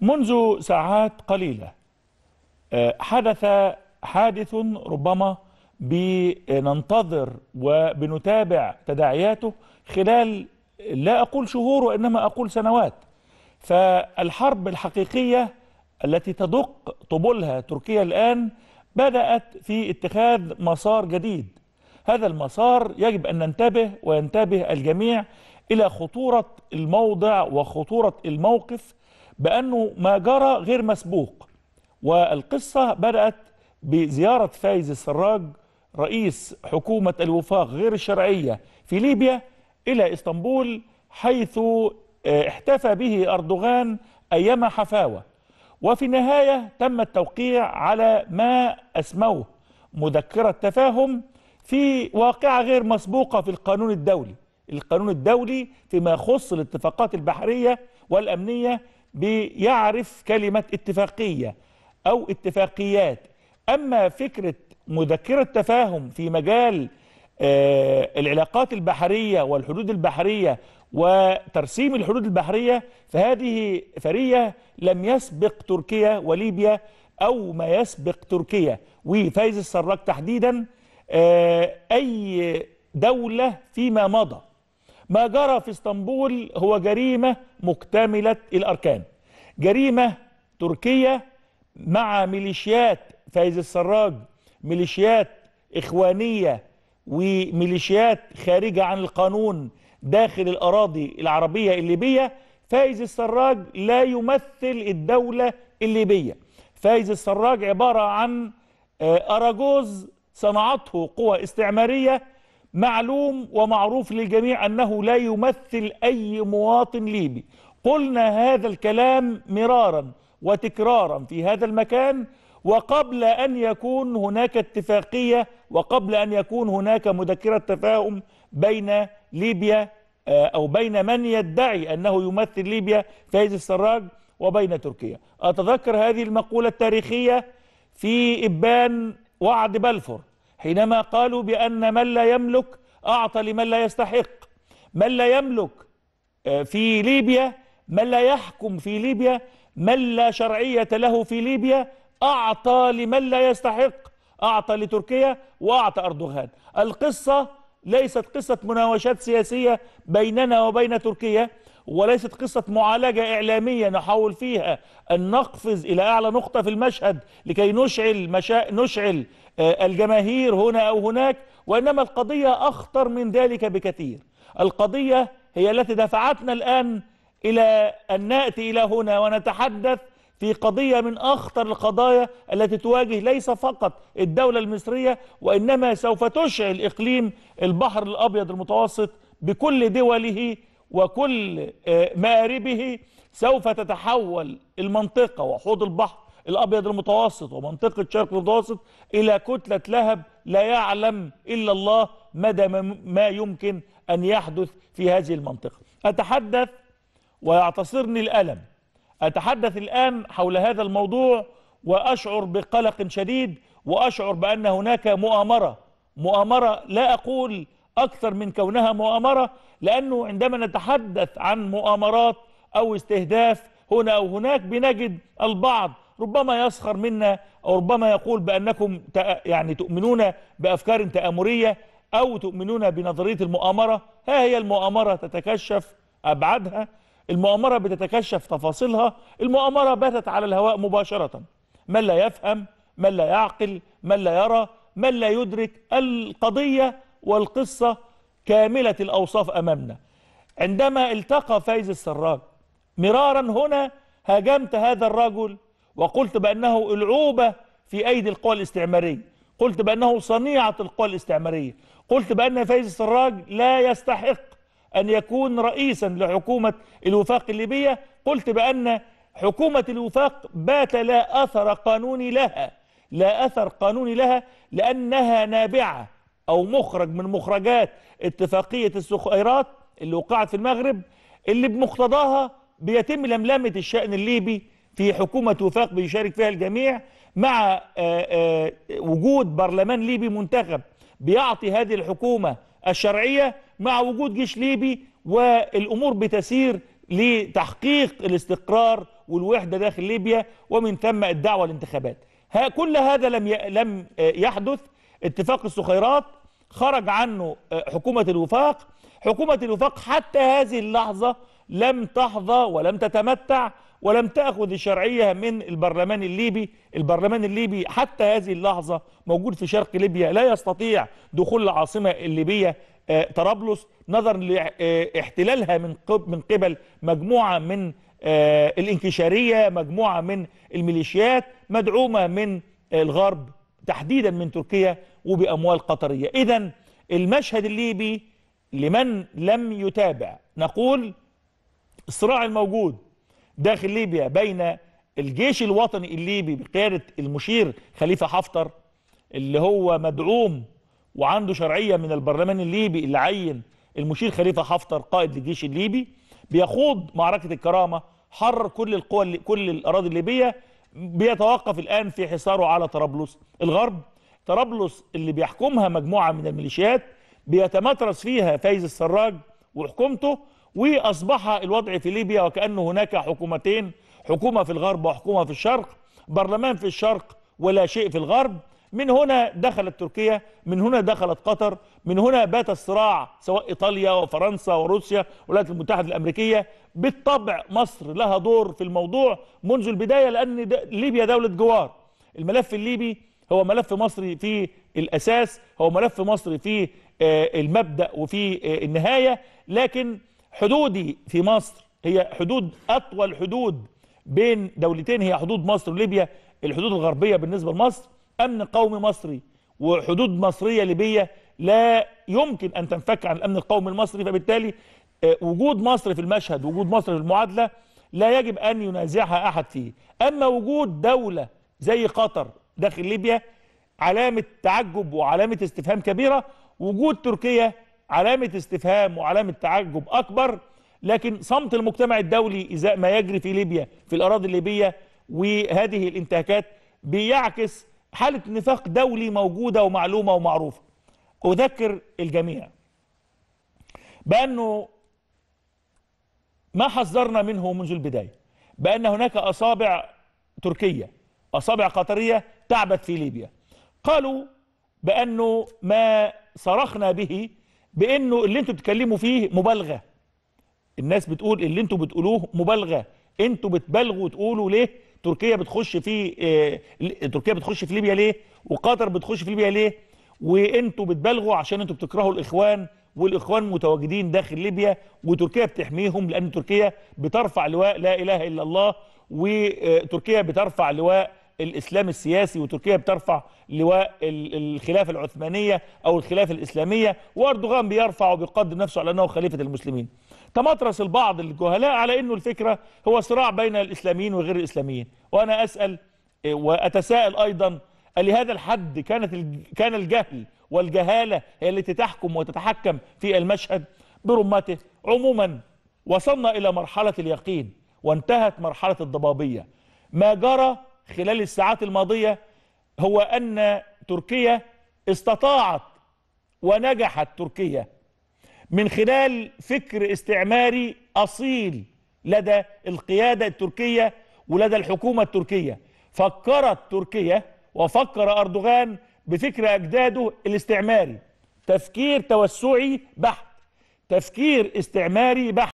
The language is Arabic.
منذ ساعات قليلة آه، حدث حادث ربما بننتظر وبنتابع تداعياته خلال لا أقول شهور وإنما أقول سنوات فالحرب الحقيقية التي تدق طبولها تركيا الآن بدأت في اتخاذ مسار جديد هذا المسار يجب أن ننتبه وينتبه الجميع إلى خطورة الموضع وخطورة الموقف بأنه ما جرى غير مسبوق والقصة بدأت بزيارة فايز السراج رئيس حكومة الوفاق غير الشرعية في ليبيا إلى إسطنبول حيث آه، احتفى به أردوغان أيام حفاوة وفي النهاية تم التوقيع على ما أسموه مذكرة تفاهم في واقعة غير مسبوقة في القانون الدولي القانون الدولي فيما يخص الاتفاقات البحرية والأمنية بيعرف كلمة اتفاقية أو اتفاقيات أما فكرة مذكرة تفاهم في مجال آه، العلاقات البحرية والحدود البحرية وترسيم الحدود البحرية فهذه فرية لم يسبق تركيا وليبيا أو ما يسبق تركيا وفايز السراج تحديدا آه، أي دولة فيما مضى ما جرى في اسطنبول هو جريمة مكتملة الأركان جريمة تركية مع ميليشيات فايز السراج ميليشيات إخوانية وميليشيات خارجة عن القانون داخل الأراضي العربية الليبية فايز السراج لا يمثل الدولة الليبية فايز السراج عبارة عن آه، أراجوز صنعته قوى استعمارية معلوم ومعروف للجميع أنه لا يمثل أي مواطن ليبي قلنا هذا الكلام مرارا وتكرارا في هذا المكان وقبل أن يكون هناك اتفاقية وقبل أن يكون هناك مذكرة تفاهم بين ليبيا آه، أو بين من يدعي أنه يمثل ليبيا فايز السراج وبين تركيا أتذكر هذه المقولة التاريخية في إبان وعد بلفور حينما قالوا بأن من لا يملك أعطى لمن لا يستحق من لا يملك آه، في ليبيا من لا يحكم في ليبيا من لا شرعية له في ليبيا أعطى لمن لا يستحق أعطى لتركيا وأعطى أردوغان القصة ليست قصة مناوشات سياسية بيننا وبين تركيا وليست قصة معالجة إعلامية نحاول فيها أن نقفز إلى أعلى نقطة في المشهد لكي نشعل, مشا... نشعل آه، الجماهير هنا أو هناك وإنما القضية أخطر من ذلك بكثير القضية هي التي دفعتنا الآن إلى أن نأتي إلى هنا ونتحدث في قضية من أخطر القضايا التي تواجه ليس فقط الدولة المصرية وإنما سوف تشعل إقليم البحر الأبيض المتوسط بكل دوله وكل آه، مآربه سوف تتحول المنطقة وحوض البحر الأبيض المتوسط ومنطقة شرق المتوسط إلى كتلة لهب لا يعلم إلا الله مدى ما يمكن أن يحدث في هذه المنطقة أتحدث ويعتصرني الألم أتحدث الآن حول هذا الموضوع وأشعر بقلق شديد وأشعر بأن هناك مؤامرة مؤامرة لا أقول أكثر من كونها مؤامرة لأنه عندما نتحدث عن مؤامرات أو استهداف هنا أو هناك بنجد البعض ربما يسخر منا أو ربما يقول بأنكم يعني تؤمنون بأفكار تآمرية أو تؤمنون بنظرية المؤامرة ها هي المؤامرة تتكشف أبعادها المؤامرة بتتكشف تفاصيلها المؤامرة باتت على الهواء مباشرة من لا يفهم من لا يعقل من لا يرى من لا يدرك القضية والقصة كاملة الأوصاف أمامنا عندما التقى فايز السراج مرارا هنا هاجمت هذا الرجل وقلت بأنه العوبة في أيدي القوى الاستعمارية قلت بأنه صنيعة القوى الاستعمارية قلت بأن فايز السراج لا يستحق أن يكون رئيسا لحكومة الوفاق الليبية قلت بأن حكومة الوفاق بات لا أثر قانوني لها لا أثر قانوني لها لأنها نابعة أو مخرج من مخرجات اتفاقية السخيرات اللي وقعت في المغرب اللي بمقتضاها بيتم لملمة الشأن الليبي في حكومة وفاق بيشارك فيها الجميع مع آآ آه، آآ آه، وجود برلمان ليبي منتخب بيعطي هذه الحكومة الشرعية مع وجود جيش ليبي والأمور بتسير لتحقيق الاستقرار والوحدة داخل ليبيا ومن ثم الدعوة للانتخابات. كل هذا لم لم آه، يحدث اتفاق الصخيرات خرج عنه آه، حكومة الوفاق حكومة الوفاق حتى هذه اللحظة لم تحظى ولم تتمتع ولم تأخذ الشرعية من البرلمان الليبي البرلمان الليبي حتى هذه اللحظة موجود في شرق ليبيا لا يستطيع دخول العاصمة الليبية آه، طرابلس نظرا لاحتلالها من من قبل مجموعة من آه، الانكشارية مجموعة من الميليشيات مدعومة من الغرب تحديدا من تركيا وبأموال قطرية إذا المشهد الليبي لمن لم يتابع نقول الصراع الموجود داخل ليبيا بين الجيش الوطني الليبي بقيادة المشير خليفة حفتر اللي هو مدعوم وعنده شرعية من البرلمان الليبي اللي عين المشير خليفة حفتر قائد للجيش الليبي بيخوض معركة الكرامة حرر كل القوى كل الأراضي الليبية بيتوقف الآن في حصاره على طرابلس الغرب طرابلس اللي بيحكمها مجموعة من الميليشيات بيتمترس فيها فايز السراج وحكومته وأصبح الوضع في ليبيا وكأنه هناك حكومتين حكومة في الغرب وحكومة في الشرق برلمان في الشرق ولا شيء في الغرب من هنا دخلت تركيا من هنا دخلت قطر من هنا بات الصراع سواء إيطاليا وفرنسا وروسيا والولايات المتحدة الأمريكية بالطبع مصر لها دور في الموضوع منذ البداية لأن ليبيا دولة جوار الملف الليبي هو ملف مصري في الأساس هو ملف مصري في آه، المبدأ وفي آه، النهاية لكن حدودي في مصر هي حدود أطول حدود بين دولتين هي حدود مصر وليبيا الحدود الغربية بالنسبة لمصر أمن قومي مصري وحدود مصرية ليبية لا يمكن أن تنفك عن الأمن القومي المصري فبالتالي آه، وجود مصر في المشهد وجود مصر في المعادلة لا يجب أن ينازعها أحد فيه أما وجود دولة زي قطر داخل ليبيا علامة تعجب وعلامة استفهام كبيرة وجود تركيا علامة استفهام وعلامة تعجب أكبر لكن صمت المجتمع الدولي إزاء ما يجري في ليبيا في الأراضي الليبية وهذه الانتهاكات بيعكس حالة نفاق دولي موجودة ومعلومة ومعروفة أذكر الجميع بأنه ما حذرنا منه منذ البداية بأن هناك أصابع تركية أصابع قطرية تعبت في ليبيا قالوا بأنه ما صرخنا به بأنه اللي انتوا بتتكلموا فيه مبالغة الناس بتقول اللي انتوا بتقولوه مبالغة انتوا بتبالغوا تقولوا ليه تركيا بتخش في آه، تركيا بتخش في ليبيا ليه وقطر بتخش في ليبيا ليه وانتوا بتبالغوا عشان انتوا بتكرهوا الاخوان والاخوان متواجدين داخل ليبيا وتركيا بتحميهم لان تركيا بترفع لواء لا اله الا الله وتركيا بترفع لواء الاسلام السياسي وتركيا بترفع لواء الخلافه العثمانيه او الخلافه الاسلاميه واردوغان بيرفع وبيقدم نفسه على انه خليفه المسلمين تمطرس البعض الجهلاء على انه الفكره هو صراع بين الاسلاميين وغير الاسلاميين وانا اسال إيه، واتساءل ايضا لهذا الحد كانت كان الجهل والجهاله هي التي تحكم وتتحكم في المشهد برمته عموما وصلنا الى مرحله اليقين وانتهت مرحله الضبابيه ما جرى خلال الساعات الماضيه هو ان تركيا استطاعت ونجحت تركيا من خلال فكر استعماري أصيل لدى القيادة التركية ولدى الحكومة التركية فكرت تركيا وفكر أردوغان بفكر أجداده الاستعماري تفكير توسعي بحت تفكير استعماري بحت